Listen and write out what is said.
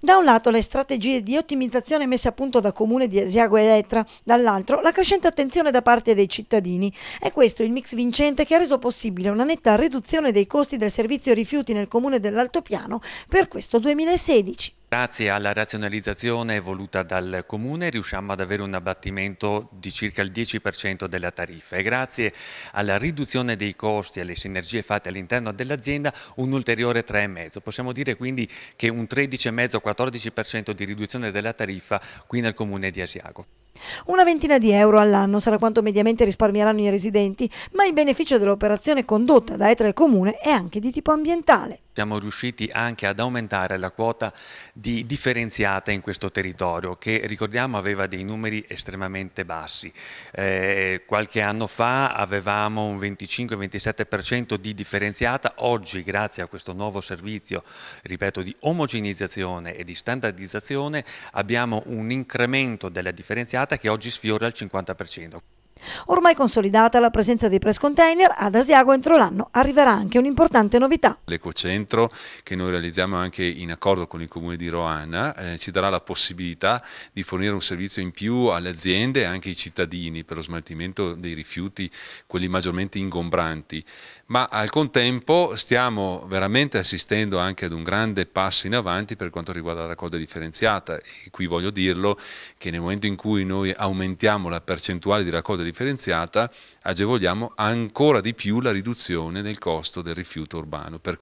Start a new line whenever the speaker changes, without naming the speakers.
Da un lato le strategie di ottimizzazione messe a punto da Comune di Asiago Elettra, dall'altro la crescente attenzione da parte dei cittadini. È questo il mix vincente che ha reso possibile una netta riduzione dei costi del servizio rifiuti nel Comune dell'Altopiano per questo 2016.
Grazie alla razionalizzazione voluta dal Comune riusciamo ad avere un abbattimento di circa il 10% della tariffa e grazie alla riduzione dei costi e alle sinergie fatte all'interno dell'azienda un ulteriore 3,5%. Possiamo dire quindi che un 13,5-14% di riduzione della tariffa qui nel Comune di Asiago.
Una ventina di euro all'anno sarà quanto mediamente risparmieranno i residenti, ma il beneficio dell'operazione condotta da Etra e Comune è anche di tipo ambientale
siamo riusciti anche ad aumentare la quota di differenziata in questo territorio che ricordiamo aveva dei numeri estremamente bassi. Eh, qualche anno fa avevamo un 25-27% di differenziata, oggi grazie a questo nuovo servizio, ripeto, di omogenizzazione e di standardizzazione abbiamo un incremento della differenziata che oggi sfiora il 50%.
Ormai consolidata la presenza dei press container, ad Asiago entro l'anno arriverà anche un'importante novità.
L'Ecocentro,
che noi realizziamo anche in accordo con il comune di Roana eh, ci darà la possibilità di fornire un servizio in più alle aziende e anche ai cittadini per lo smaltimento dei rifiuti, quelli maggiormente ingombranti. Ma al contempo stiamo veramente assistendo anche ad un grande passo in avanti per quanto riguarda la raccolta differenziata. E qui voglio dirlo che nel momento in cui noi aumentiamo la percentuale di raccolta differenziata, differenziata agevoliamo ancora di più la riduzione del costo del rifiuto urbano. Per